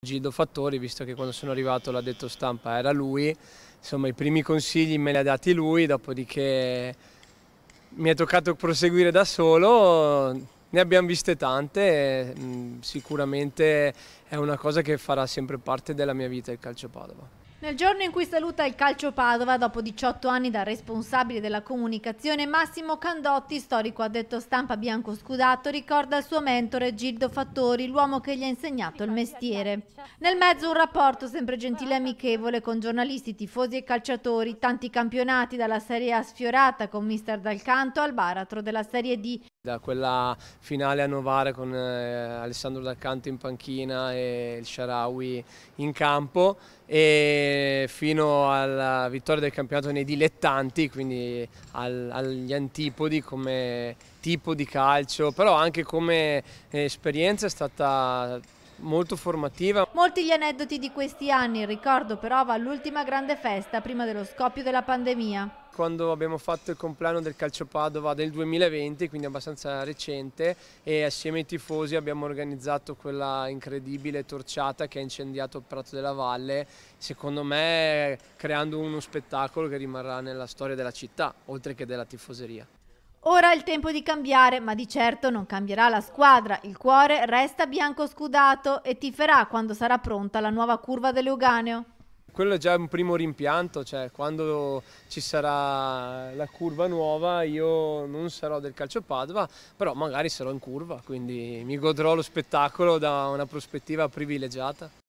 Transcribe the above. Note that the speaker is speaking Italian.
Gildo Fattori, visto che quando sono arrivato l'ha detto stampa era lui, insomma i primi consigli me li ha dati lui, dopodiché mi è toccato proseguire da solo, ne abbiamo viste tante, mm, sicuramente è una cosa che farà sempre parte della mia vita il calcio Padova. Nel giorno in cui saluta il calcio Padova, dopo 18 anni da responsabile della comunicazione, Massimo Candotti, storico addetto stampa bianco scudato, ricorda il suo mentore Gildo Fattori, l'uomo che gli ha insegnato il mestiere. Nel mezzo un rapporto sempre gentile e amichevole con giornalisti, tifosi e calciatori, tanti campionati dalla Serie A sfiorata con mister Dal Canto al baratro della Serie D, da quella finale a Novara con eh, Alessandro D'Alcanto in panchina e il Sharawi in campo e fino alla vittoria del campionato nei dilettanti, quindi al, agli antipodi come tipo di calcio, però anche come eh, esperienza è stata molto formativa. Molti gli aneddoti di questi anni, ricordo però va all'ultima grande festa prima dello scoppio della pandemia. Quando abbiamo fatto il compleanno del Calcio Padova del 2020, quindi abbastanza recente, e assieme ai tifosi abbiamo organizzato quella incredibile torciata che ha incendiato il Prato della Valle, secondo me creando uno spettacolo che rimarrà nella storia della città, oltre che della tifoseria. Ora è il tempo di cambiare, ma di certo non cambierà la squadra. Il cuore resta bianco scudato e ti tiferà quando sarà pronta la nuova curva dell'Euganeo. Quello è già un primo rimpianto, cioè quando ci sarà la curva nuova io non sarò del calcio Padova, però magari sarò in curva, quindi mi godrò lo spettacolo da una prospettiva privilegiata.